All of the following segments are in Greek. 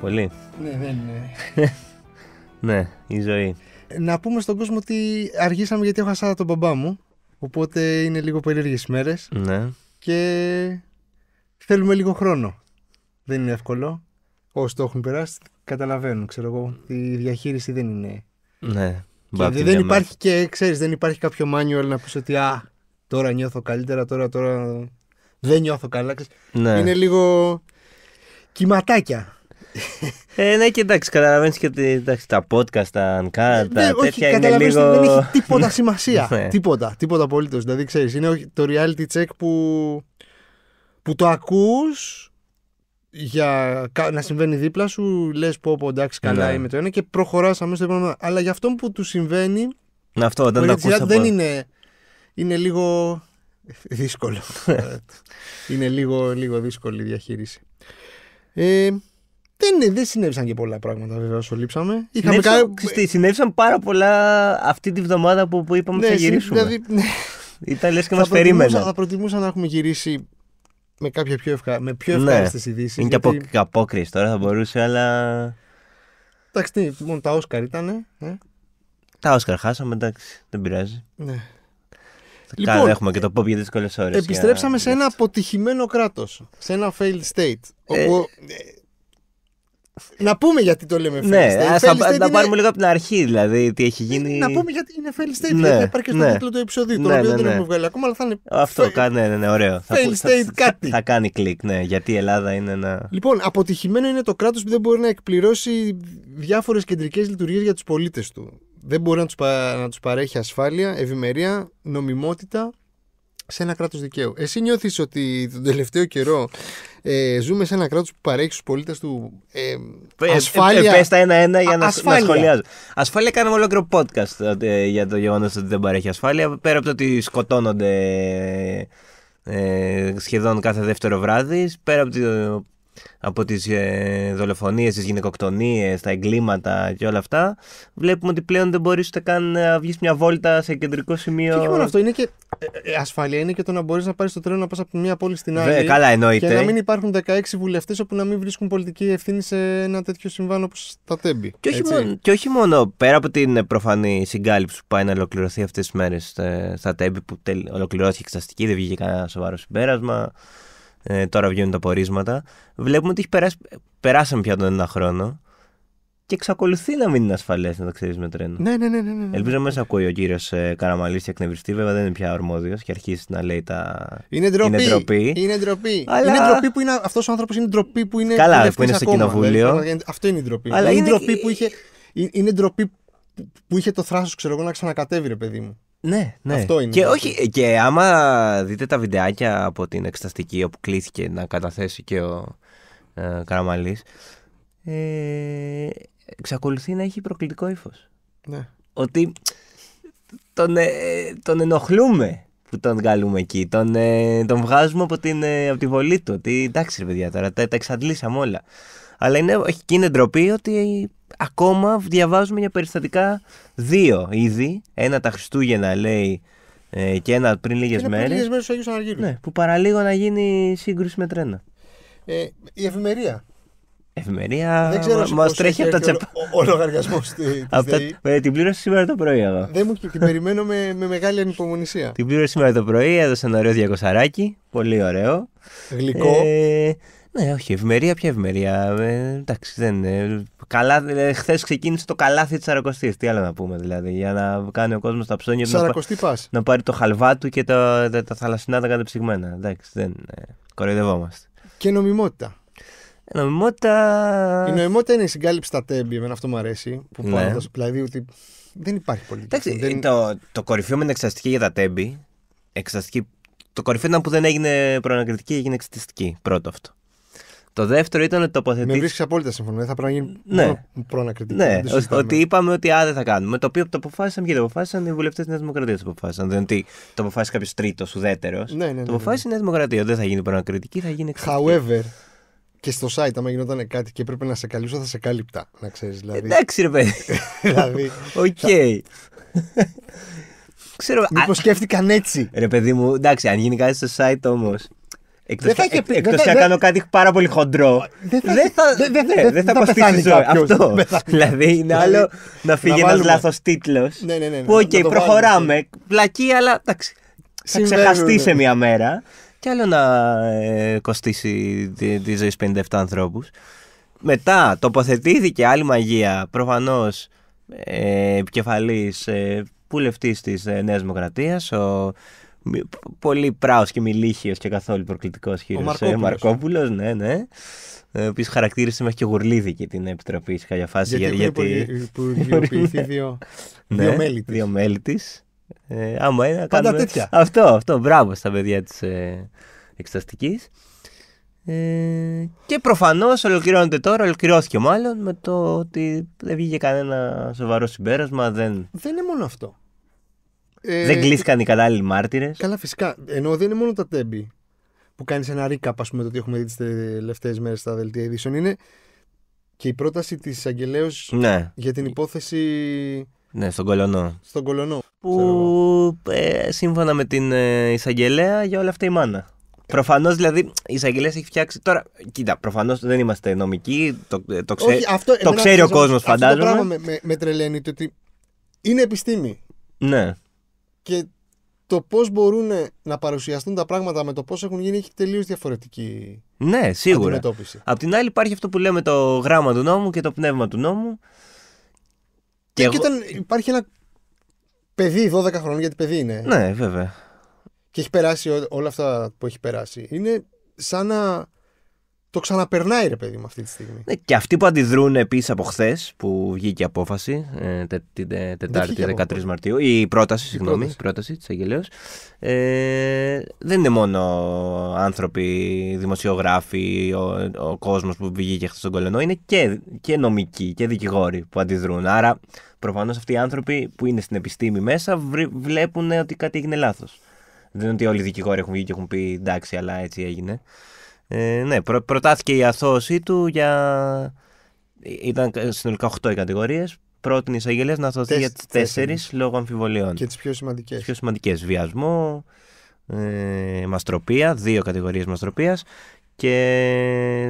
πολύ. Ναι, δεν ναι, η ζωή. Να πούμε στον κόσμο ότι αργήσαμε γιατί έχω τον μπαμπά μου. Οπότε είναι λίγο περίεργες μέρες. Ναι. Και θέλουμε λίγο χρόνο. Δεν είναι εύκολο. Όσοι το έχουν περάσει, καταλαβαίνουν. Ξέρω εγώ, η διαχείριση δεν είναι. Ναι. Και δεν, υπάρχει και, ξέρεις, δεν υπάρχει κάποιο manual να πεις ότι α, τώρα νιώθω καλύτερα, τώρα, τώρα δεν νιώθω καλά. Ναι. Είναι λίγο κυματάκια ε, ναι, και εντάξει, καταλαβαίνεις και ότι εντάξει, τα podcast, τα uncut, ναι, τα όχι, τέτοια είναι Δεν έχει τίποτα σημασία. Ναι. Τίποτα, τίποτα απολύτως. Δηλαδή, ξέρεις, είναι το reality check που, που το ακούς για να συμβαίνει δίπλα σου, λες πω, πω εντάξει, καλά ναι. είμαι το ένα και προχωράς αμέσως το επόμενο. Αλλά για αυτόν που του συμβαίνει. Ναι, αυτό, όταν το ακούς, δεν είναι. Είναι λίγο δύσκολο. είναι λίγο, δύσκολη η διαχείριση. Ε, δεν, δεν συνέβησαν και πολλά πράγματα βέβαια όσο λείψαμε. Είχαμε συνέβησαν, ε, συνέβησαν πάρα πολλά αυτή τη βδομάδα που, που είπαμε ναι, θα γυρίσουμε. Δηλαδή, ναι. Ήταν λες και μα περίμενα. Θα προτιμούσα να έχουμε γυρίσει με κάποια πιο, ευχα... με ναι. ειδήσεις. Είναι και απόκριση τώρα θα μπορούσε, αλλά. Εντάξει, μόνο τα Όσκαρ ήταν. Ε? Τα Όσκαρ χάσαμε, εντάξει, δεν πειράζει. Ναι. Λοιπόν, Κάνε, έχουμε και το pop για δύσκολες ώρες. Επιστρέψαμε σε ένα αποτυχημένο κράτος. Σε ένα failed state. Ε, ε, να πούμε γιατί το λέμε ναι, fail ναι, state. να, πάρουμε λίγο από την αρχή, δηλαδή τι έχει γίνει. Να πούμε γιατί είναι fail state. Ναι, γιατί υπάρχει και στο ναι. τίτλο του ναι, το οποίο ναι, δεν ναι. έχουμε βγάλει ακόμα, αλλά θα είναι. Αυτό, fail... ναι, ναι, ωραίο. Fail θα, state κάτι. Θα, κάνει κλικ, ναι, γιατί η Ελλάδα είναι ένα. Λοιπόν, αποτυχημένο είναι το κράτος που δεν μπορεί να εκπληρώσει διάφορες κεντρικές λειτουργίες για τους πολίτες του. Δεν μπορεί να τους πα... παρέχει ασφάλεια, ευημερία, νομιμότητα σε ένα κράτος δικαίου. Εσύ νιώθεις ότι τον τελευταίο καιρό ε, ζούμε σε ένα κράτος που παρέχει στους πολίτες του ε, ε, ε, ε ασφάλεια. τα ένα-ένα για να, να σχολιάζω. Ασφάλεια κάναμε ολόκληρο podcast για το γεγονός ότι δεν παρέχει ασφάλεια. Πέρα από το ότι σκοτώνονται ε, σχεδόν κάθε δεύτερο βράδυ, πέρα από το από τις ε, δολοφονίες, τις γυναικοκτονίες, τα εγκλήματα και όλα αυτά βλέπουμε ότι πλέον δεν μπορείς ούτε καν να βγεις μια βόλτα σε κεντρικό σημείο. Και μόνο αυτό, είναι και ε, ε, ασφαλεία είναι και το να μπορείς να πάρεις το τρένο να πας από μια πόλη στην άλλη. καλά, εννοείται. Και να μην υπάρχουν 16 βουλευτές όπου να μην βρίσκουν πολιτική ευθύνη σε ένα τέτοιο συμβάν όπως τα τέμπη. Και όχι, μόνο, πέρα από την ε, προφανή συγκάλυψη που πάει να ολοκληρωθεί αυτές τις μέρες στα τέμπη που τελ, ολοκληρώθηκε εξαστική, δεν βγήκε κανένα σοβαρό συμπέρασμα. Ε, τώρα βγαίνουν τα πορίσματα. Βλέπουμε ότι έχει περάσει, περάσαμε πια τον ένα χρόνο και εξακολουθεί να μην είναι ασφαλές να ταξιδεύει με τρένο. Ναι, ναι, ναι. ναι, ναι, ναι. Ελπίζω να σε ακούει ο κύριος ε, Καραμαλής και εκνευριστεί. Βέβαια δεν είναι πια ορμόδιο και αρχίσει να λέει τα. Είναι ντροπή. Είναι ντροπή. Είναι ντροπή, Αλλά... είναι ντροπή που είναι. Αυτός ο άνθρωπος είναι ντροπή που είναι. Καλά, που είναι στο κοινοβούλιο. Δηλαδή, αυτό είναι η ντροπή. Αλλά είναι, είναι ντροπή που είχε. Είναι ντροπή που είχε το θράσος, ξέρω εγώ, να ξανακατέβει, ρε παιδί μου. Ναι, ναι. Αυτό είναι. Και, όχι, και άμα δείτε τα βιντεάκια από την εξεταστική όπου κλήθηκε να καταθέσει και ο ε, Καραμαλής, ε, εξακολουθεί να έχει προκλητικό ύφος. Ναι. Ότι τον, ε, τον ενοχλούμε που τον βγάλουμε εκεί. Τον, ε, τον βγάζουμε από, την, ε, από τη βολή του. Ότι εντάξει, ρε παιδιά, τώρα τα, τα εξαντλήσαμε όλα. Αλλά είναι, έχει και ντροπή ότι ακόμα διαβάζουμε για περιστατικά δύο ήδη. Ένα τα Χριστούγεννα λέει ε, και ένα πριν λίγες μέρε. Πριν λίγες μέρες ο Ναι, που παραλίγο να γίνει σύγκρουση με τρένα. Ε, η εφημερία. Ευημερία μα τρέχει από τα τσεπά. Ο, ο λογαριασμό τη ε, Την πλήρωσα σήμερα το πρωί εδώ. Δεν μου την περιμένω με, με μεγάλη ανυπομονησία. Την πλήρωσα σήμερα το πρωί, έδωσε ένα ωραίο διακοσαράκι. Πολύ ωραίο. Γλυκό. Ε, ναι, όχι, ευημερία, ποια ευημερία. Ε, εντάξει, δεν είναι. ε, ε Χθες ξεκίνησε το καλάθι της Σαρακοστής. Τι άλλο να πούμε, δηλαδή. Για να κάνει ο κόσμος τα ψώνια του. Σαρακοστή πας. Να πάρει το χαλβά του και τα, τα, τα θαλασσινά τα κατεψυγμένα. Εντάξει, δεν. Ε, κοροϊδευόμαστε. Και νομιμότητα. Η νομιμότητα. Η νομιμότητα είναι η συγκάλυψη στα τέμπη. Εμένα αυτό μου αρέσει. Που ναι. πάνω, δηλαδή ότι δεν υπάρχει πολύ. Εντάξει, δεν... το, το κορυφαίο με εξαστική για τα τέμπη. Εξαστική... Το κορυφαίο ήταν που δεν έγινε προανακριτική, έγινε εξαστική. Πρώτο αυτό. Το δεύτερο ήταν ότι τοποθετήθηκε. Με βρίσκεις απόλυτα συμφωνία. Θα πρέπει να γίνει ναι. προανακριτική. Ναι, ότι είπαμε ότι α, δεν θα κάνουμε. Το οποίο το αποφάσισαν και το αποφάσισαν οι βουλευτές της Νέας Δημοκρατίας. Το αποφάσισαν. Δεν ότι το αποφάσισε κάποιος τρίτος ουδέτερος. Ναι, ναι, ναι, ναι, Το αποφάσισε ναι. η Νέα Δημοκρατία. Δεν θα γίνει προανακριτική, θα γίνει εξαστική. However, και στο site, άμα γινόταν κάτι και έπρεπε να σε καλύψω, θα σε κάλυπτα. Να ξέρεις. Δηλαδή... Εντάξει, ρε παιδί. δηλαδή. Οκ. Ξέρω... Μήπως σκέφτηκαν έτσι. Ρε παιδί μου, εντάξει, αν γίνει κάτι στο site όμως. Εκτός και αν κάνω κάτι πάρα πολύ χοντρό. Δεν θα κοστίσει ζωή. Αυτό. Δηλαδή είναι δηλαδή, άλλο να φύγει ένας λάθος τίτλος. Που οκ, προχωράμε. Ναι. Πλακή, αλλά εντάξει. Θα ξεχαστεί ναι. σε μια μέρα τι άλλο να ε, κοστίσει τη, τη ζωή 57 ανθρώπους. Μετά τοποθετήθηκε άλλη μαγεία, προφανώς ε, επικεφαλής ε, Νέα της ε, Νέας Δημοκρατίας, ο πολύ πράος και μιλήχιος και καθόλου προκλητικός χείρος ο ε, Μαρκόπουλος, ναι, ναι. Ο οποίος χαρακτήρισε μέχρι και γουρλίδικη και την επιτροπή σε κάποια φάση. Γιατί, γιατί... Που, ναι, δύο, μέλη Δύο μέλη ε, άμα είναι, Πάντα κάνουμε... τέτοια. Αυτό, αυτό. Μπράβο στα παιδιά της ε, εξεταστική. Ε, και προφανώς ολοκληρώνεται τώρα, ολοκληρώθηκε μάλλον με το ότι δεν βγήκε κανένα σοβαρό συμπέρασμα. Δεν, δεν είναι μόνο αυτό. Ε, δεν κλείστηκαν οι κατάλληλοι μάρτυρες. Καλά, φυσικά. Ενώ δεν είναι μόνο τα τέμπη που κάνεις ένα recap, ας πούμε, το ότι έχουμε δει τις τελευταίες μέρες στα δελτία ειδήσεων. Είναι και η πρόταση της εισαγγελέα ναι. για την υπόθεση. Ναι, στον Κολονό. Στον Κολονό που ε, σύμφωνα με την ε, εισαγγελέα για όλα αυτά η μάνα. Προφανώς δηλαδή η εισαγγελέας έχει φτιάξει. Τώρα, κοίτα, προφανώς δεν είμαστε νομικοί. Το, ε, το, το ξέρει ο κόσμο, φαντάζομαι. Αυτό το πράγμα με, με, τρελαίνει ότι είναι επιστήμη. Ναι. Και το πώς μπορούν να παρουσιαστούν τα πράγματα με το πώς έχουν γίνει έχει τελείως διαφορετική ναι, σίγουρα. αντιμετώπιση. Απ' την άλλη, υπάρχει αυτό που λέμε το γράμμα του νόμου και το πνεύμα του νόμου. Και, και όταν υπάρχει ένα παιδί 12 χρόνια, γιατί παιδί είναι. Ναι, βέβαια. Και έχει περάσει όλα αυτά που έχει περάσει. Είναι σαν να το ξαναπερνάει ρε παιδί μου αυτή τη στιγμή. Ναι, και αυτοί που αντιδρούν επίσης από χθες που βγήκε η απόφαση ε, τε, την 13 Μαρτίου, η πρόταση, συγγνώμη, η πρόταση της Αγγελέως. Ε, δεν είναι μόνο άνθρωποι, δημοσιογράφοι, ο, ο κόσμος που βγήκε χθες στον Κολενό, είναι και, και νομικοί και δικηγόροι που αντιδρούν. Άρα προφανώς αυτοί οι άνθρωποι που είναι στην επιστήμη μέσα βλέπουν ότι κάτι έγινε λάθος. Δεν είναι ότι όλοι οι δικηγόροι έχουν βγει και έχουν πει εντάξει, αλλά έτσι έγινε. Ε, ναι, προ, προτάθηκε η αθώωσή του για. Ε, ήταν συνολικά 8 οι κατηγορίες. Πρώτη εισαγγελέα να αθωωθεί για τι 4 λόγω αμφιβολιών. Και τις πιο σημαντικές. πιο σημαντικές. Βιασμό, ε, μαστροπία, δύο κατηγορίες μαστροπίας και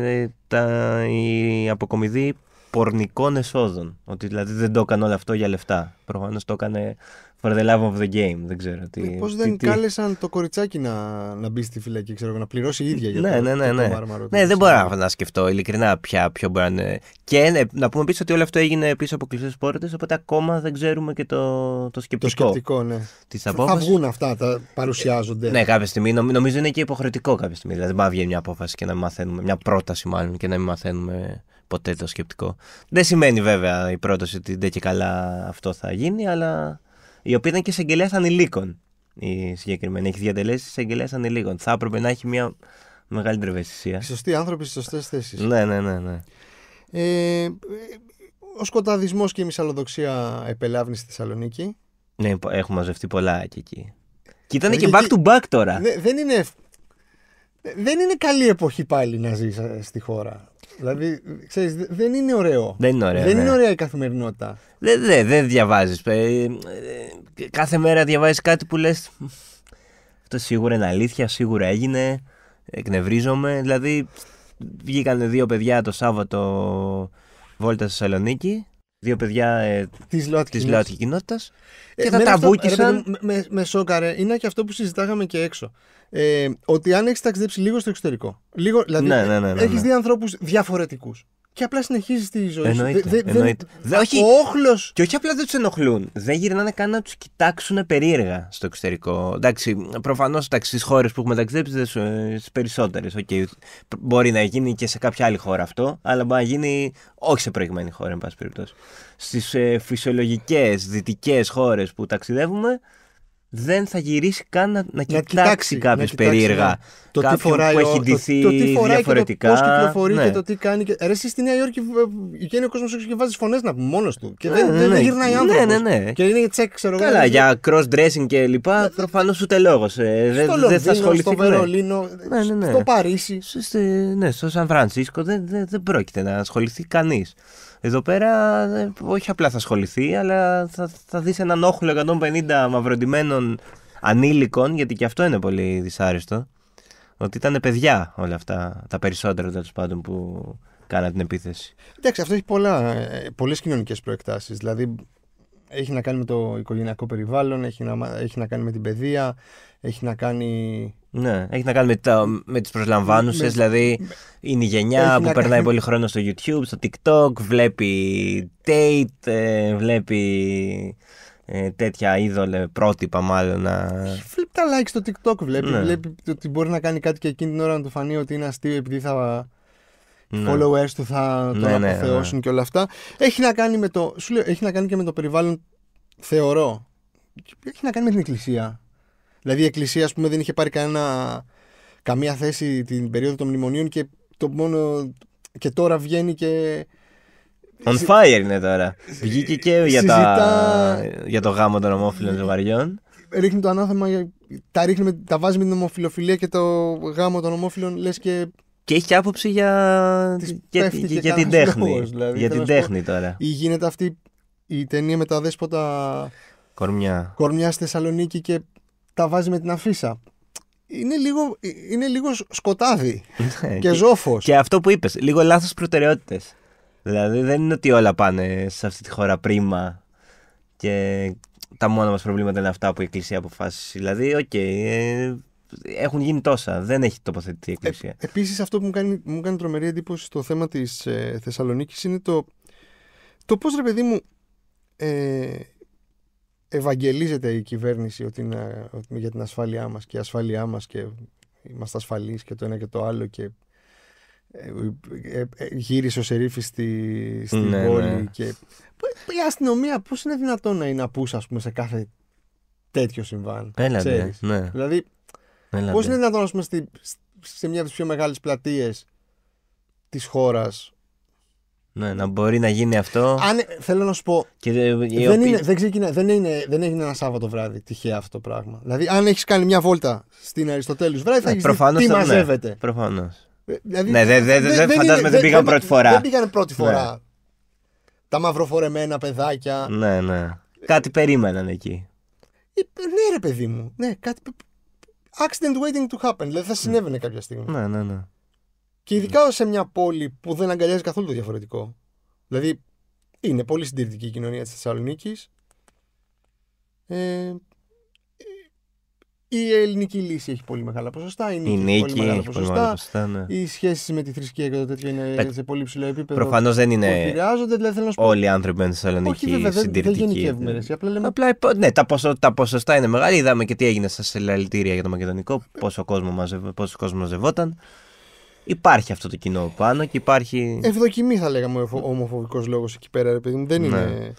ε, τα, η αποκομιδή πορνικών εσόδων. Ότι δηλαδή δεν το έκανε όλο αυτό για λεφτά. Προφανώς το έκανε for the love of the game. Δεν ξέρω τι. Ε, Πώς δεν τι, κάλεσαν το κοριτσάκι να, να μπει στη φυλακή, ξέρω να πληρώσει η ίδια για ναι, το, ναι, ναι, το ναι. μάρμαρο. Ναι, δεν μπορώ να σκεφτώ ειλικρινά πια ποιο μπορεί να είναι. Και ε, να πούμε πίσω ότι όλο αυτό έγινε πίσω από κλειστές πόρτες, οπότε ακόμα δεν ξέρουμε και το, το σκεπτικό. Το σκεπτικό, ναι. Της Θα βγουν αυτά, τα παρουσιάζονται. ναι, κάποια στιγμή. νομίζω είναι και υποχρεωτικό κάποια στιγμή. Δηλαδή δεν πάει να μια απόφαση και να μαθαίνουμε, μια πρόταση μάλλον και να μην μαθαίνουμε ποτέ το σκεπτικό. Δεν σημαίνει βέβαια η πρόταση ότι δεν και καλά αυτό θα γίνει, αλλά η οποία ήταν και εισαγγελέας ανηλίκων η συγκεκριμένη. Έχει διατελέσει εισαγγελέας ανηλίκων. Θα έπρεπε να έχει μια μεγάλη ευαισθησία. Σωστοί άνθρωποι στις σωστές θέσεις. Ναι, ναι, ναι. ναι. Ε, ο σκοταδισμός και η μυσαλλοδοξία επελάβνει στη Θεσσαλονίκη. Ναι, έχουν μαζευτεί πολλά και εκεί. Και ήταν ε, και back to back τώρα. Ναι, δεν είναι. Δεν είναι καλή εποχή πάλι να ζεις ε, στη χώρα. Δηλαδή, ξέρεις, δεν είναι ωραίο. Δεν είναι, ωραίο, δεν είναι ναι. ωραία η καθημερινότητα. Δεν δε, δε διαβάζει. Ε, ε, κάθε μέρα διαβάζεις κάτι που λες. Αυτό σίγουρα είναι αλήθεια, σίγουρα έγινε. Εκνευρίζομαι. Δηλαδή, βγήκαν δύο παιδιά το Σάββατο βόλτα στη Θεσσαλονίκη δύο παιδιά ε, της ΛΟΑΤΚΙ κοινότητα. Και θα τα βούκισαν. Με, με, με σόκαρε. Είναι και αυτό που συζητάγαμε και έξω. Ε, ότι αν έχεις ταξιδέψει λίγο στο εξωτερικό. Λίγο, δηλαδή, ναι, ναι, ναι, ναι έχεις ναι. δει ανθρώπους διαφορετικούς και απλά συνεχίζεις τη ζωή σου. όχι, ο Και όχι απλά δεν τους ενοχλούν. Δεν γυρνάνε καν να τους κοιτάξουν περίεργα στο εξωτερικό. Εντάξει, προφανώς στις χώρες που έχουμε ταξιδέψει, στις περισσότερες. Okay. Μπορεί να γίνει και σε κάποια άλλη χώρα αυτό, αλλά μπορεί να γίνει όχι σε προηγμένη χώρα, εν πάση περιπτώσει. Στις ε, φυσιολογικές δυτικές χώρες που ταξιδεύουμε, δεν θα γυρίσει καν να, να, κοιτάξει, κάποιο περίεργα. Ναι. Το τι φοράει, που έχει ντυθεί το, το, το τι φοράει διαφορετικά. Και το, πώς κυκλοφορεί ναι. και το τι κάνει. Και... Ρε, εσύ στη Νέα Υόρκη βγαίνει ε, ε, ο κόσμος και βάζεις φωνές να πούμε μόνος του. Και ναι, δεν, ναι, δεν, δεν ναι. γυρνάει άνθρωπος. Ναι, ναι, ναι. Και είναι τσεκ, ξέρω Καλά, για cross-dressing και λοιπά, προφανώς ούτε λόγος. Ε, δεν δε θα ασχοληθεί. Στο Βερολίνο, στο Παρίσι. Ναι, στο Σαν Φρανσίσκο δεν πρόκειται να ασχοληθεί κανείς. Εδώ πέρα ε, όχι απλά θα ασχοληθεί, αλλά θα, δεις έναν όχλο 150 μαυροντημένων των ανήλικων, γιατί και αυτό είναι πολύ δυσάρεστο, ότι ήταν παιδιά όλα αυτά, τα περισσότερα τέλος πάντων που κάνα την επίθεση. Εντάξει, αυτό έχει ε, πολλές κοινωνικές προεκτάσεις. Δηλαδή, έχει να κάνει με το οικογενειακό περιβάλλον, έχει να, έχει να κάνει με την παιδεία, έχει να κάνει. Ναι, έχει να κάνει με, με τις προσλαμβάνουσες, δηλαδή είναι η γενιά που περνάει πολύ χρόνο στο YouTube, στο TikTok, βλέπει date, ε, βλέπει ε, τέτοια είδωλε πρότυπα μάλλον να... φλιπ τα like στο TikTok, βλέπει, ναι. βλέπει ότι μπορεί να κάνει κάτι και εκείνη την ώρα να του φανεί ότι είναι αστείο επειδή θα... Ναι. followers του θα ναι, τον ναι, ναι. αποθεώσουν και όλα αυτά. Έχει να κάνει με το, σου λέω, έχει να κάνει και με το περιβάλλον, θεωρώ. Έχει να κάνει με την εκκλησία. Δηλαδή η εκκλησία, ας πούμε, δεν είχε πάρει κανένα, καμία θέση την περίοδο των μνημονίων και το μόνο... Και τώρα βγαίνει και On fire είναι τώρα. Βγήκε και για, τα... για το γάμο των ομόφυλων ζευγαριών. Ρίχνει το ανάθεμα, τα, ρίχνει, τα βάζει με την ομοφιλοφιλία και το γάμο των ομόφυλων, λες και και έχει άποψη για, για, την τέχνη. Δηλαδή, για την τέχνη τώρα. Ή γίνεται αυτή η ταινία με τα δέσποτα κορμιά. κορμιά στη Θεσσαλονίκη και τα βάζει με την αφίσα. Είναι λίγο, ε, είναι λίγο σκοτάδι ναι, και, και Και αυτό που είπες, λίγο λάθος προτεραιότητες. Δηλαδή δεν είναι ότι όλα πάνε σε αυτή τη χώρα πρίμα και τα μόνα μας προβλήματα είναι αυτά που η Εκκλησία αποφάσισε. Δηλαδή, οκ, okay, ε, έχουν γίνει τόσα. Δεν έχει τοποθετηθεί η Εκκλησία. Ε, επίσης, αυτό που μου κάνει, μου κάνει τρομερή εντύπωση στο θέμα της ε, Θεσσαλονίκης είναι το, το πώς, ρε παιδί μου, ε, ευαγγελίζεται η κυβέρνηση ότι για την ασφάλειά μας και η ασφάλειά μας και είμαστε ασφαλείς και το ένα και το άλλο και ε, ε, ε, γύρισε ο Σερίφης στη, στην ναι, ναι. πόλη. Και... Η αστυνομία πώς είναι δυνατόν να είναι απούσα ας σε κάθε τέτοιο συμβάν. Έλατε, ναι. Δηλαδή, πώς είναι δυνατόν πούμε, στη, σε μια από τις πιο μεγάλες πλατείες της χώρας. Ναι, να μπορεί να γίνει αυτό. Αν, θέλω να σου πω. δεν, είναι, δεν, ξεκινά, δεν, είναι, δεν έγινε ένα Σάββατο βράδυ τυχαία αυτό το πράγμα. Δηλαδή, αν έχεις κάνει μια βόλτα στην Αριστοτέλους βράδυ, θα ναι, έχεις δει τι ναι, μαζεύεται. Προφανώς. Ε, δηλαδή, ναι, δεν δε, δε, δε, φαντάζομαι δεν πήγαν πρώτη φορά. Δεν πήγαν πρώτη ναι. φορά. Ναι. Τα μαυροφορεμένα παιδάκια. Ναι, ναι. Κάτι περίμεναν εκεί. Ε, ναι, ρε παιδί μου. Ναι, κάτι. Accident waiting to happen. Δηλαδή θα συνέβαινε κάποια στιγμή. Ναι, ναι, ναι. Και ειδικά σε μια πόλη που δεν αγκαλιάζει καθόλου το διαφορετικό. Δηλαδή είναι πολύ συντηρητική η κοινωνία της Θεσσαλονίκης. Ε, η ελληνική λύση έχει πολύ μεγάλα ποσοστά. Η νίκη, έχει πολύ μεγάλα ποσοστά. ποσοστά ναι. Οι σχέσεις με τη θρησκεία και το τέτοιο είναι σε πολύ ψηλό επίπεδο. Προφανώς δεν είναι. Επηρεάζονται. Δηλαδή όλοι οι άνθρωποι μένουν στη Θεσσαλονίκη συντηρητικοί. Δεν είναι Απλά, Απλά ναι, τα, ποσο... τα ποσοστά είναι μεγάλα. Είδαμε και τι έγινε στα συλλαλητήρια για το μακεδονικό. Πόσο κόσμο μαζευ... μαζευόταν. Υπάρχει αυτό το κοινό πάνω και υπάρχει. Ευδοκιμή θα λέγαμε ο ομοφοβικός λόγος εκεί πέρα, δεν ναι. είναι.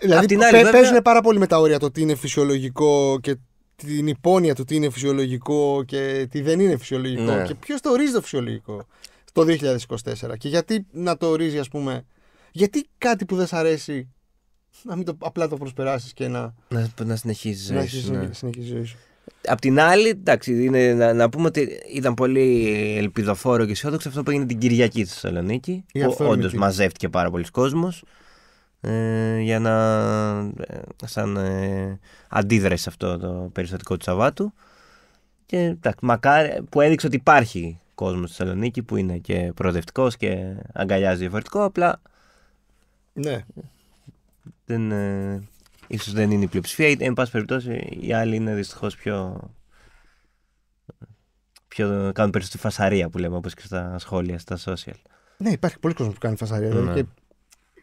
Δηλαδή, παίζουν πάρα πολύ με τα όρια το τι είναι φυσιολογικό και την υπόνοια του τι είναι φυσιολογικό και τι δεν είναι φυσιολογικό. Ναι. Και ποιος το ορίζει το φυσιολογικό το 2024. Και γιατί να το ορίζει, ας πούμε. Γιατί κάτι που δεν σ' αρέσει να μην το, απλά το προσπεράσεις και να. Να, να συνεχίζεις να ναι. ζωή σου. Απ' την άλλη, εντάξει, είναι, να, να, πούμε ότι ήταν πολύ ελπιδοφόρο και αισιόδοξο αυτό που έγινε την Κυριακή στη Θεσσαλονίκη. Όντως μαζεύτηκε πάρα πολλοί κόσμος. Ε, για να, ε, σαν ε, αντίδραση σε αυτό το περιστατικό του Σαββάτου. Και μακάρι, που έδειξε ότι υπάρχει κόσμος στη Θεσσαλονίκη που είναι και προοδευτικός και αγκαλιάζει διαφορετικό. Απλά. Ναι. Δεν, ε, ίσως δεν είναι η πλειοψηφία. Εν πάση περιπτώσει, οι άλλοι είναι δυστυχώς, πιο. πιο κάνουν περισσότερη φασαρία που λέμε, όπως και στα σχόλια, στα social. Ναι, υπάρχει πολλοί κόσμος που κάνει φασαρία. Δηλαδή ναι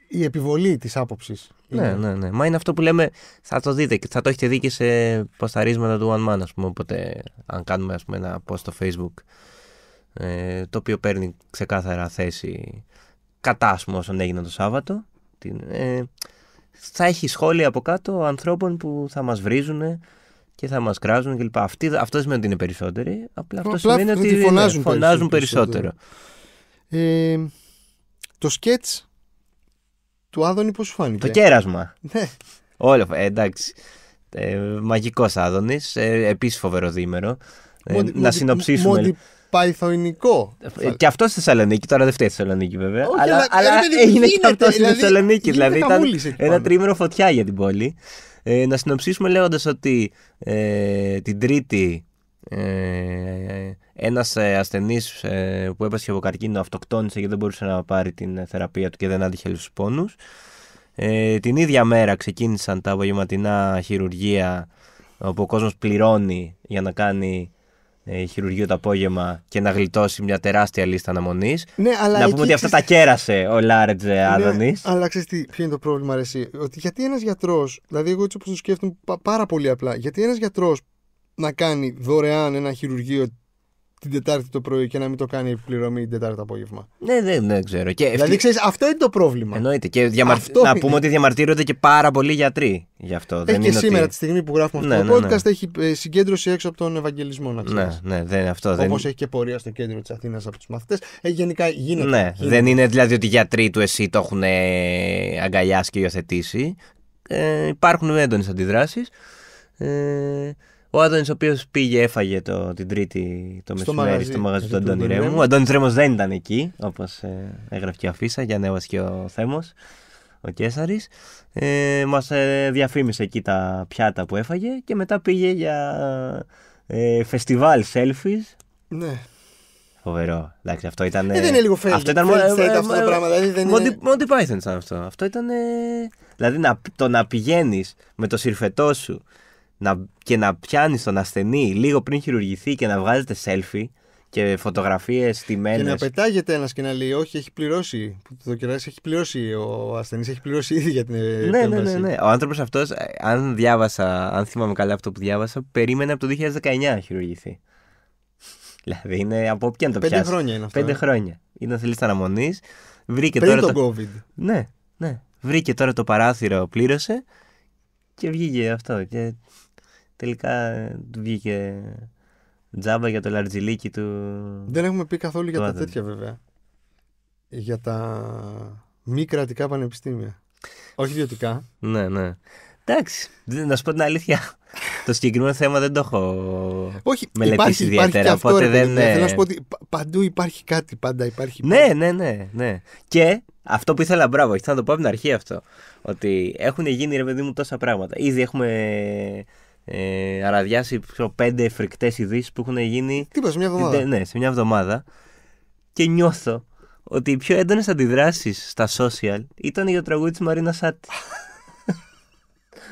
η επιβολή της άποψης. Ναι, ναι, ναι. Μα είναι αυτό που λέμε, θα το δείτε και θα το έχετε δει και σε ποσταρίσματα του One Man, ας πούμε. Οπότε, αν κάνουμε ας πούμε, ένα post στο Facebook, ε, το οποίο παίρνει ξεκάθαρα θέση κατά, ας πούμε, όσον έγινε το Σάββατο, την, ε, θα έχει σχόλια από κάτω ανθρώπων που θα μας βρίζουν και θα μας κράζουν κλπ. Αυτή, αυτό σημαίνει ότι είναι περισσότεροι, απλά αυτό απλά σημαίνει ότι φωνάζουν, περισσότερο. Ε, το σκέτ του Άδωνη πώς σου φάνηκε. Το κέρασμα. Ναι. Όλο, ε, εντάξει. Ε, Μαγικός Άδωνης. Ε, Επίσης φοβερό διήμερο. Ε, να συνοψίσουμε. Ε, Και αυτός στη Θεσσαλονίκη, τώρα δεν φταίει στη Θεσσαλονίκη βέβαια. Όχι, αλλά, αλλά δηλαδή έγινε και αυτός στη δηλαδή Θεσσαλονίκη. Δηλαδή ήταν ένα τρίμηνο φωτιά για την πόλη. Ε, να συνοψίσουμε λέγοντας ότι ε, την Τρίτη ε, ένας ε, ασθενής ε, που έπασε από καρκίνο αυτοκτόνησε και δεν μπορούσε να πάρει την θεραπεία του και δεν άντυχε τους πόνους. την ίδια μέρα ξεκίνησαν τα απογευματινά χειρουργεία όπου ο κόσμος πληρώνει για να κάνει χειρουργείο το απόγευμα και να γλιτώσει μια τεράστια λίστα αναμονής. Ναι, να πούμε ότι αυτά τα κέρασε ο Λάρετζε Άδωνη. Ναι, αλλά ξέρεις τι, ποιο είναι το πρόβλημα, Ρεσί. Ότι γιατί ένας γιατρός, δηλαδή εγώ έτσι όπως το σκέφτομαι πάρα πολύ απλά, γιατί ένας γιατρός να κάνει δωρεάν ένα χειρουργείο την Τετάρτη το πρωί και να μην το κάνει η πληρωμή την Τετάρτη το απόγευμα. Ναι, ναι, ναι, ξέρω. Και δηλαδή, ξέρεις, αυτό είναι το πρόβλημα. Εννοείται. Και διαμαρ... αυτό να πούμε ότι διαμαρτύρονται και πάρα πολλοί γιατροί γι' αυτό. Ε, δεν και είναι σήμερα, ότι... τη στιγμή που γράφουμε ναι, αυτό το ναι, ναι. podcast, ναι. έχει ε, συγκέντρωση έξω από τον Ευαγγελισμό, να Ναι, ναι, δεν, αυτό Όπως έχει και πορεία στο κέντρο της Αθήνας από τους μαθητές. Ε, γενικά γίνεται. Ναι, γίνεται. δεν είναι δηλαδή ότι οι γιατροί του εσύ το έχουν αγκαλιάσει και υιοθετήσει. Ε, υπάρχουν έντονες αντιδράσεις. Ε, ο Άντωνη, ο οποίος πήγε, έφαγε το, την Τρίτη το στο μεσημέρι μαγαζί. στο μαγαζί του Αντώνη Ρέμου. Ο Αντώνης Ρέμος δεν ήταν εκεί, όπως ε, έγραφε και η Αφίσα και ανέβασε και ο Θέμος, ο Κέσσαρη. Ε, Μας ε, διαφήμισε εκεί τα πιάτα που έφαγε και μετά πήγε για ε, φεστιβάλ selfies. Ναι. Φοβερό. Εντάξει, αυτό ήταν. Ε, δεν είναι ε, λίγο φεστιβάλ. Αυτό ήταν μόνο. Ε, ε, αυτό το πράγμα. Δηλαδή δεν είναι... Monty Python ήταν αυτό. Αυτό ήταν. Δηλαδή να, το να πηγαίνεις με το συρφετό σου να, και να πιάνεις τον ασθενή λίγο πριν χειρουργηθεί και να βγάζετε selfie και φωτογραφίες τιμένε. Και να πετάγεται ένας και να λέει: Όχι, έχει πληρώσει. Το κεράσι έχει πληρώσει. Ο ασθενής έχει πληρώσει ήδη για την ε, ναι, επέμβαση. Ναι, ναι, ναι. Ο άνθρωπος αυτός, ε, αν διάβασα, αν θυμάμαι καλά αυτό που διάβασα, περίμενε από το 2019 να χειρουργηθεί. Δηλαδή είναι από ποιον το πιάσει. Πέντε χρόνια είναι αυτό. Πέντε ε. χρόνια. Ήταν σε αναμονής. Βρήκε τώρα. το COVID. Ναι, ναι. Βρήκε τώρα το παράθυρο, πλήρωσε και βγήκε αυτό. Και τελικά ε, του βγήκε τζάμπα για το λαρτζιλίκι του. Δεν έχουμε πει καθόλου για τα τέτοια βέβαια. Για τα μη κρατικά πανεπιστήμια. Όχι ιδιωτικά. Ναι, ναι. Εντάξει, να σου πω την αλήθεια. το συγκεκριμένο θέμα δεν το έχω Όχι, μελετήσει υπάρχει, ιδιαίτερα. Υπάρχει αυτό, δεν... Θέλω να σου ε. πω ότι παντού υπάρχει κάτι, πάντα υπάρχει. Ναι, ναι, ναι, ναι. Και αυτό που ήθελα, μπράβο, ήθελα να το πω από την αρχή αυτό. Ότι έχουν γίνει ρε παιδί μου τόσα πράγματα. Ήδη έχουμε ε, αραδιάσει πέντε φρικτές ειδήσεις που έχουν γίνει. σε μια εβδομάδα. Ναι, σε μια εβδομάδα. Και νιώθω ότι οι πιο έντονες αντιδράσεις στα social ήταν για το τραγούδι της Μαρίνα Σάτι.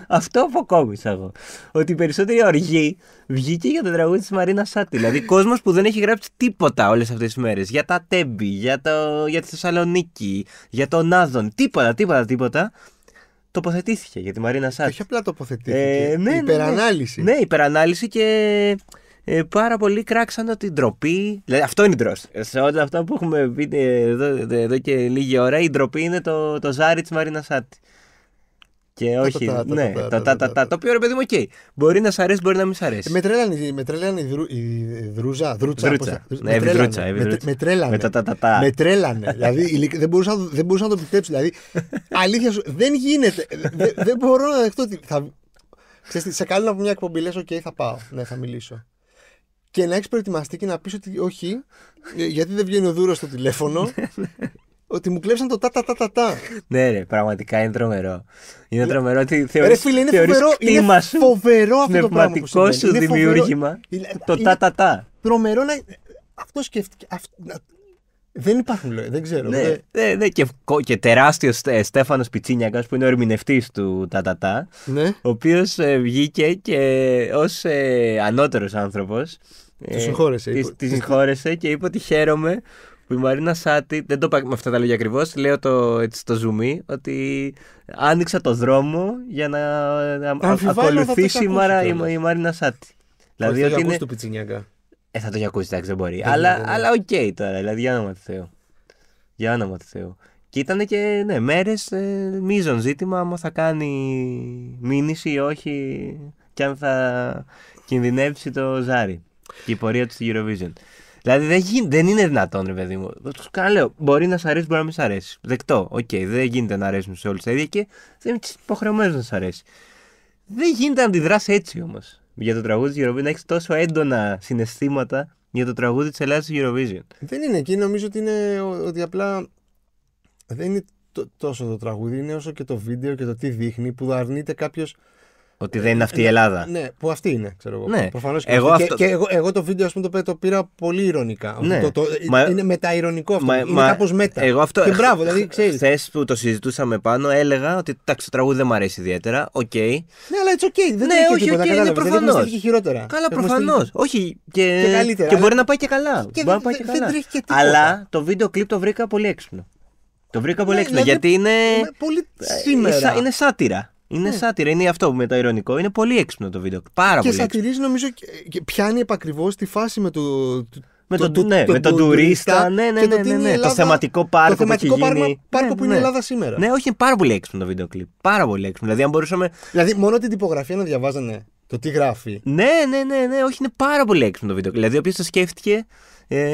Αυτό αποκόμισα εγώ. Ότι η περισσότερη οργή βγήκε για το τραγούδι της Μαρίνα Σάτι. δηλαδή, κόσμος που δεν έχει γράψει τίποτα όλες αυτές τις μέρες. Για τα Τέμπη, για, το... για τη Θεσσαλονίκη, για τον Άδων. Τίποτα, τίποτα, τίποτα τοποθετήθηκε για τη Μαρίνα Σάτ. Όχι απλά τοποθετήθηκε. Ε, ναι, ναι υπερανάλυση. Ναι, ναι, υπερανάλυση και ε, πάρα πολλοί κράξαν την ντροπή. Δηλαδή, αυτό είναι ντροπή Σε όλα αυτά που έχουμε πει ε, εδώ, εδώ και λίγη ώρα, η ντροπή είναι το, το ζάρι της Μαρίνα Σάτη. Και όχι. Ναι, το τα τα τα. Το οποίο ρε παιδί μου, οκ. Μπορεί να σ' αρέσει, μπορεί να μην σ' αρέσει. Ε, με τρέλανε η Δρούζα. Δρούτσα. Ναι, Δρούτσα. Με τρέλανε. Με τρέλανε. Δηλαδή δεν μπορούσα να το πιστέψω. Δηλαδή αλήθεια σου δεν γίνεται. Δεν μπορώ να δεχτώ ότι. Σε κάνω από μια εκπομπή λες, οκ, θα πάω. Ναι, θα μιλήσω. Και να έχεις προετοιμαστεί και να πεις ότι όχι, ε, γιατί δεν βγαίνει ο Δούρος στο τηλέφωνο ναι, ναι ότι μου κλέψαν το τα τα τα τα τα. Ναι, ρε, πραγματικά είναι τρομερό. Είναι τρομερό ότι θεωρείς, ρε, είναι φοβερό, αυτό το πράγμα που σου δημιούργημα, το τα τα τα. Τρομερό να... Αυτό σκέφτηκε... Δεν υπάρχουν λόγια, δεν ξέρω. Ναι, ναι, ναι Και, τεράστιος ε, Στέφανος Πιτσίνιακας που είναι ο ερμηνευτής του τα Ναι. Ο οποίος ε, βγήκε και ως ε, ανώτερος άνθρωπος. τη συγχώρεσε. Της συγχώρεσε και είπε ότι χαίρομαι που η Μαρίνα Σάτι, δεν το είπα με αυτά τα λόγια ακριβώς, λέω το, έτσι, στο ζουμί, ότι άνοιξα το δρόμο για να ακολουθήσει η, Μαρα, η, η Μαρίνα Σάτι. Δηλαδή, ότι είναι... το πιτσινιάγκα. Ε, θα το έχει ακούσει, εντάξει, δεν μπορεί. αλλά οκ okay, τώρα, δηλαδή, για όνομα του Θεού. Για όνομα του Θεού. Και ήταν και ναι, μέρες ε, μείζον ζήτημα, άμα θα κάνει μήνυση ή όχι, και αν θα κινδυνεύσει το Ζάρι και η πορεία του στη Eurovision. Δηλαδή δεν, γι... δεν είναι δυνατόν, ρε παιδί μου. Λέω, μπορεί να σ' αρέσει, μπορεί να μην σ' αρέσει. Δεκτό. Οκ, okay, δεν γίνεται να αρέσουν σε όλους τα ίδια και δεν είναι υποχρεωμένος να σ' αρέσει. Δεν γίνεται να αντιδράσει έτσι όμως. Για το τραγούδι της Eurovision να έχεις τόσο έντονα συναισθήματα για το τραγούδι της Ελλάδας στη Eurovision. Δεν είναι εκεί. Νομίζω ότι είναι ότι απλά δεν είναι τόσο το τραγούδι, είναι όσο και το βίντεο και το τι δείχνει που αρνείται κάποιος ότι δεν είναι αυτή η Ελλάδα. Ναι, ναι που αυτή είναι, ξέρω εγώ. Ναι. Προφανώς και, εγώ, αυτό... και, εγώ, εγώ το βίντεο ας πούμε, το, πήρα πολύ ηρωνικά. Ναι. Το, το, μα... Είναι μεταειρωνικό αυτό. Μα... Είναι μα... κάπως μετα. Εγώ αυτό... Και μπράβο, δηλαδή ξέρεις. Χθες που το συζητούσαμε πάνω, έλεγα ότι το τραγούδι δεν μου αρέσει ιδιαίτερα. Οκ. Okay. Ναι, αλλά it's okay. Δεν ναι, όχι, τίποτα, okay, είναι δηλαδή, προφανώς. Δεν χειρότερα. Καλά, προφανώ. Όχι. Και, και, καλύτερα, μπορεί να πάει και καλά. Και μπορεί να πάει και καλά. Αλλά το βίντεο κλειπ το βρήκα πολύ έξυπνο. Το βρήκα ναι, πολύ έξυπνο ναι, γιατί είναι. Πολύ ε, σήμερα. Είναι σάτυρα. Είναι ναι. σάτυρα, είναι αυτό με το ειρωνικό, Είναι πολύ έξυπνο το βίντεο. Πάρα και πολύ. Και σατυρίζει νομίζω και πιάνει επακριβώς τη φάση με το. Με τον το, ναι, το, το, τουρίστα, ναι, ναι, ναι, ναι, ναι, το ναι, ναι. θεματικό πάρκο το θεματικό που έχει γίνει. πάρκο που είναι η ναι, Ελλάδα σήμερα. Ναι, όχι, είναι πάρα πολύ έξυπνο το βίντεο κλιπ. Πάρα πολύ έξυπνο. Δηλαδή, αν μπορούσαμε. Δηλαδή, μόνο την τυπογραφία να διαβάζανε το τι γράφει. Ναι, ναι, ναι, ναι, όχι, είναι πάρα πολύ έξυπνο το βίντεο. Δηλαδή, ο οποίο το σκέφτηκε. Ε,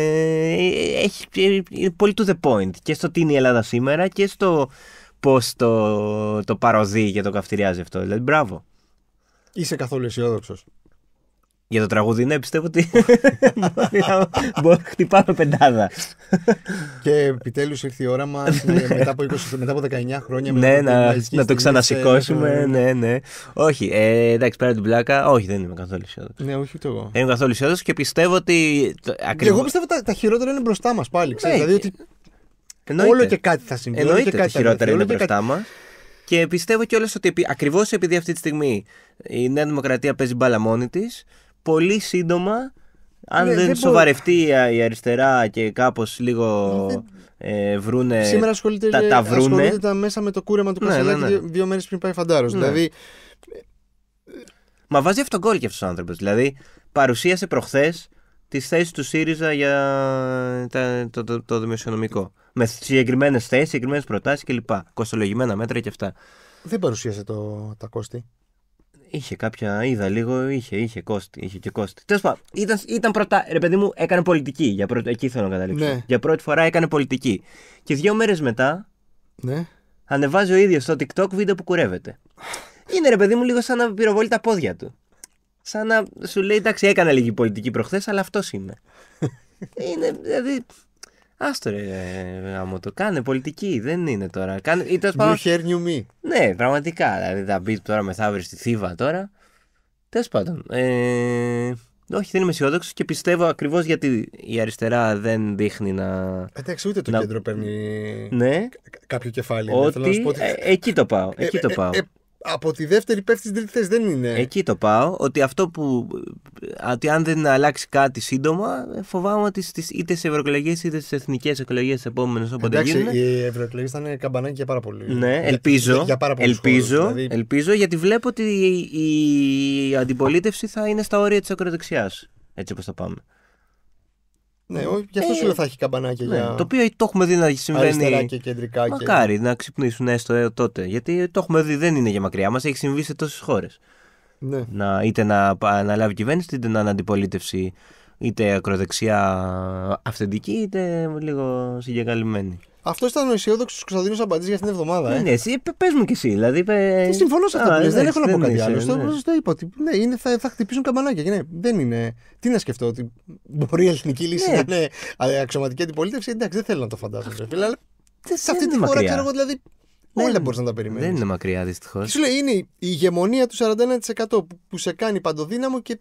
έχει, είναι ε, πολύ to the point και στο τι είναι η Ελλάδα σήμερα και στο πώς το, το παροδεί και το καυτηριάζει αυτό. Δηλαδή, μπράβο. Είσαι καθόλου αισιόδοξος. Για το τραγούδι, ναι, πιστεύω ότι μπορεί να χτυπάμε πεντάδα. Και επιτέλους ήρθε η ώρα μας, ναι. μετά από, μετά από 19 χρόνια. Ναι, να, να, το ξανασηκώσουμε, ναι, ναι. Όχι, ε, εντάξει, πέρα την πλάκα, όχι, δεν είμαι καθόλου αισιόδοξος. Ναι, όχι ούτε εγώ. είμαι καθόλου αισιόδοξος και πιστεύω ότι... Και εγώ πιστεύω τα, τα χειρότερα είναι μπροστά μας πάλι, ξέρεις, ναι, δηλαδή ε, ότι Εννοείται. Όλο και κάτι θα συμβεί. Εννοείται και κάτι είναι μπροστά μας. Και πιστεύω κιόλας ότι ακριβώς επειδή αυτή τη στιγμή η Νέα Δημοκρατία παίζει μπάλα μόνη της, πολύ σύντομα, αν ναι, δεν, δεν σοβαρευτεί η αριστερά και κάπως λίγο. Ναι, ε, βρούνε, Σήμερα ασχολείται τα, τα, βρούνε. ασχολείται τα μέσα με το κούρεμα του ναι, Κασελάκη δύο μέρες πριν πάει φαντάρος. Δηλαδή. Μα βάζει αυτόν κόλ και αυτός ο άνθρωπος. Δηλαδή, παρουσίασε προχθές τις θέσεις του ΣΥΡΙΖΑ για το, το, το, το δημοσιονομικό με συγκεκριμένες θέσεις, συγκεκριμένες προτάσεις κλπ. Κοστολογημένα μέτρα και αυτά. Δεν παρουσίασε το, τα κόστη. Είχε κάποια, είδα λίγο, είχε, είχε κόστη. Είχε και κόστη. Τέλος πάντων, ήταν, ήταν πρώτα. Ρε παιδί μου, έκανε πολιτική. Για πρώτη, εκεί θέλω να καταλήξω. Ναι. Για πρώτη φορά έκανε πολιτική. Και δύο μέρες μετά. Ναι. Ανεβάζει ο ίδιος στο TikTok βίντεο που κουρεύεται. Είναι ρε παιδί μου λίγο σαν να πυροβολεί τα πόδια του. Σαν να σου λέει εντάξει, έκανα λίγη πολιτική προχθές, αλλά αυτός είναι. είναι, δηλαδή, Άστο ρε άμα το, κάνε πολιτική, δεν είναι τώρα. Κάνε, new πάνω... hair, new me. Ναι, πραγματικά, δηλαδή θα μπεις τώρα μεθαύριο στη Θήβα τώρα. Τέλος πάντων, ε... όχι δεν είμαι αισιόδοξος και πιστεύω ακριβώς γιατί η αριστερά δεν δείχνει να... Εντάξει, ούτε το κέντρο παίρνει ναι. κάποιο κεφάλι. Ναι, ότι... ότι... Ε, εκεί το πάω, ε, εκεί το ε, πάω από τη δεύτερη πέφτεις στην τρίτη θέση. Δεν είναι. Εκεί το πάω. Ότι αυτό που. Ότι αν δεν αλλάξει κάτι σύντομα, ε, φοβάμαι ότι στις, είτε σε ευρωεκλογές είτε στις εθνικές εκλογές επόμενες όποτε Εντάξει, γίνουν. Οι ευρωεκλογές θα είναι καμπανάκι για πάρα πολύ. Ναι, ελπίζω. Για, ελπίζω, δηλαδή. ελπίζω, γιατί βλέπω ότι η, η αντιπολίτευση θα είναι στα όρια της ακροδεξιάς. Έτσι όπως θα πάμε. Ναι, γι' αυτό ε, σου λέω θα έχει καμπανάκια. Ναι, για... Το οποίο το έχουμε δει να συμβαίνει. Αριστερά και κεντρικά. Μακάρι να ξυπνήσουν έστω ε, τότε. Γιατί το έχουμε δει, δεν είναι για μακριά μας, έχει συμβεί σε τόσες χώρες. Ναι. Να, είτε να αναλάβει κυβέρνηση, είτε να είναι αντιπολίτευση, είτε ακροδεξιά αυθεντική, είτε λίγο συγκεκαλυμένη. Αυτό ήταν ο αισιόδοξος Κωνσταντίνος Αμπατζή για αυτήν την εβδομάδα. Ε. Ναι, εσύ πε μου κι εσύ. Δηλαδή, πε... Ε, συμφωνώ σε αυτό που Δεν έχω να πω κάτι άλλο. Το ναι. είπα ότι ναι, είναι, θα, θα χτυπήσουν καμπανάκια. Ναι, δεν είναι. Τι να σκεφτώ, ότι μπορεί η ελληνική λύση ναι. να είναι αξιωματική αντιπολίτευση. Εντάξει, δεν θέλω να το φαντάζομαι. Σε αυτή τη χώρα ξέρω εγώ δηλαδή. Όλα μπορείς να τα περιμένεις. Δεν είναι μακριά δυστυχώς. Σου λέει είναι η ηγεμονία του 41% που σε κάνει παντοδύναμο και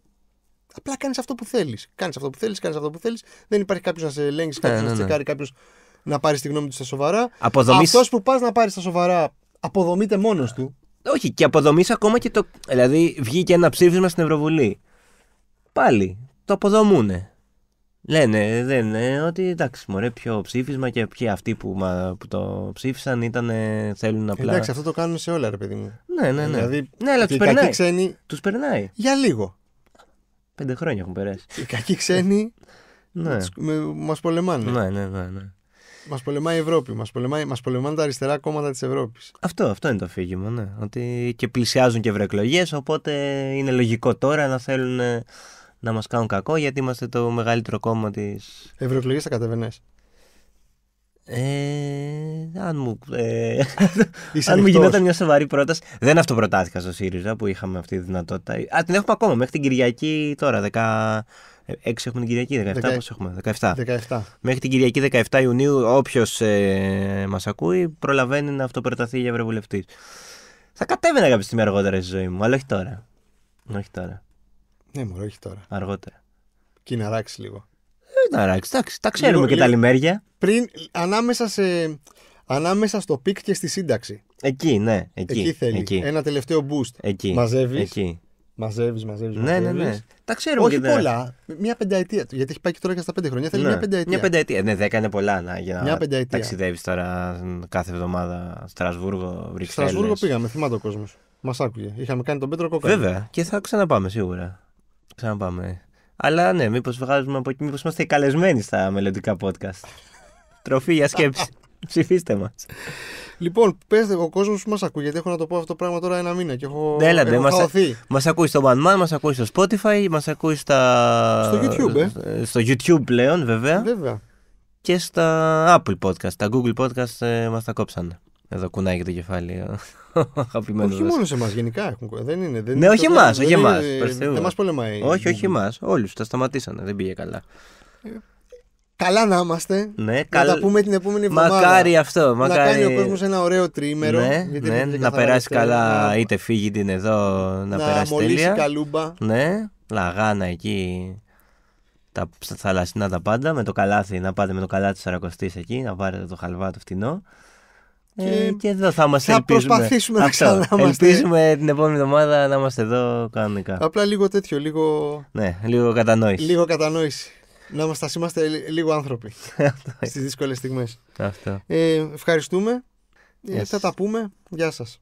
απλά κάνεις αυτό που θέλεις. Κάνεις αυτό που θέλεις, κάνεις αυτό που θέλεις. Δεν υπάρχει κάποιος να σε ελέγξει, ναι, κάποιος να τσεκάρει, κάποιος να πάρεις τη γνώμη του στα σοβαρά. Αποδομής... Αυτός που πας να πάρεις στα σοβαρά αποδομείται μόνος του. Όχι, και αποδομή ακόμα και το. Δηλαδή, βγήκε ένα ψήφισμα στην Ευρωβουλή. Πάλι το αποδομούνε. Λένε, δεν, ότι εντάξει, μωρέ, ποιο ψήφισμα και ποιοι αυτοί που, μα, που το ψήφισαν ήταν, θέλουν να απλά. Εντάξει, αυτό το κάνουν σε όλα, ρε παιδί μου. Ναι, ναι, ναι. Δηλαδή, ναι, αλλά του περνάει. Τους περνάει. Για λίγο. Πέντε χρόνια έχουν περάσει. Οι κακοί ξένοι ναι. μας πολεμάνε. Ναι, ναι, ναι. ναι. Μας πολεμάει η Ευρώπη. Μας πολεμάει, μας πολεμάνε τα αριστερά κόμματα της Ευρώπης. Αυτό, αυτό είναι το αφήγημα. Ναι. Ότι και πλησιάζουν και ευρωεκλογές. Οπότε είναι λογικό τώρα να θέλουν ε, να μας κάνουν κακό γιατί είμαστε το μεγαλύτερο κόμμα της. Ευρωεκλογές θα κατεβαινές. Ε, αν μου, ε, αν μου γινόταν μια σοβαρή πρόταση. Δεν αυτοπροτάθηκα στο ΣΥΡΙΖΑ που είχαμε αυτή τη δυνατότητα. Α, την έχουμε ακόμα μέχρι την Κυριακή τώρα, 6 ε, έχουμε την Κυριακή, 17 πώς έχουμε, 17. 17. Μέχρι την Κυριακή 17 Ιουνίου όποιος ε, μας ακούει προλαβαίνει να αυτοπερταθεί για ευρωβουλευτής. Θα κατέβαινα κάποια στιγμή αργότερα στη ζωή μου, αλλά όχι τώρα. Όχι τώρα. Ναι, μωρό, όχι τώρα. Αργότερα. Και να ράξει λίγο. Ε, να ράξει, εντάξει, τα ξέρουμε λίγο, και λίγο, τα λιμέρια. Πριν, ανάμεσα, στο πικ και στη σύνταξη. Εκεί, ναι. Εκεί, εκεί θέλει. Ένα τελευταίο boost. Εκεί. Μαζεύεις. Εκεί. Μαζεύεις, μαζεύεις. Ναι, ναι, ναι. Τα ξέρουμε Όχι πολλά. Μία πενταετία. Γιατί έχει πάει και τώρα και στα πέντε χρόνια. Θέλει ναι. μία πενταετία. Μία πενταετία. Ναι, δέκα είναι πολλά να, για να ταξιδεύεις τώρα κάθε εβδομάδα Στρασβούργο, Βρυξέλλες. Στρασβούργο πήγαμε, θυμάται ο κόσμος. Μας άκουγε. Είχαμε κάνει τον Πέτρο Κόκκα. Βέβαια. Και θα ξαναπάμε σίγουρα. Ξαναπάμε. Αλλά ναι, μήπως βγάζουμε από εκεί, μήπως είμαστε καλεσμένοι στα μελλοντικά podcast. Τροφή για σκέψη. Ψηφίστε μας. Λοιπόν, πέστε ο κόσμος που μας ακούει, γιατί έχω να το πω αυτό το πράγμα τώρα ένα μήνα και έχω. Ναι, έλατε, μας, ακούει στο man μας ακούει στο Spotify, μας ακούει στα. Στο YouTube, ε. Στο YouTube πλέον, βέβαια. Βέβαια. Και στα Apple Podcast. Τα Google Podcast ε, μας τα κόψαν Εδώ κουνάει και το κεφάλι. Όχι δώσεις. μόνο σε εμάς, γενικά Δεν είναι. Δεν ναι, όχι εμά. δεν μας πολεμάει. Όχι, όχι εμάς. Όλους τα σταματήσανε. Δεν πήγε καλά. Ε, Καλά να είμαστε. Ναι, να τα πούμε την επόμενη εβδομάδα. Μακάρι αυτό. Μακάρι... Να κάνει ο κόσμος ένα ωραίο τρίμερο. Ναι, ναι να περάσει καλά, είτε φύγει την εδώ, να, να περάσει μολύσει καλούμπα. Ναι, λαγάνα εκεί. Τα θαλασσινά τα πάντα. Με το καλάθι, να πάτε με το καλάθι της εκεί, να πάρετε το χαλβά το φτηνό. Ε, και, ε, και εδώ θα είμαστε Θα ελπίζουμε. προσπαθήσουμε να ξαναμαστε. Ελπίζουμε την επόμενη εβδομάδα να είμαστε εδώ κανονικά. Απλά λίγο τέτοιο, λίγο. Ναι, λίγο κατανόηση. Λίγο κατανόηση να μας τα είμαστε λίγο άνθρωποι στις δύσκολες στιγμές. Αυτό. Ε, ευχαριστούμε. Ε, yes. θα τα πούμε. Γεια σας.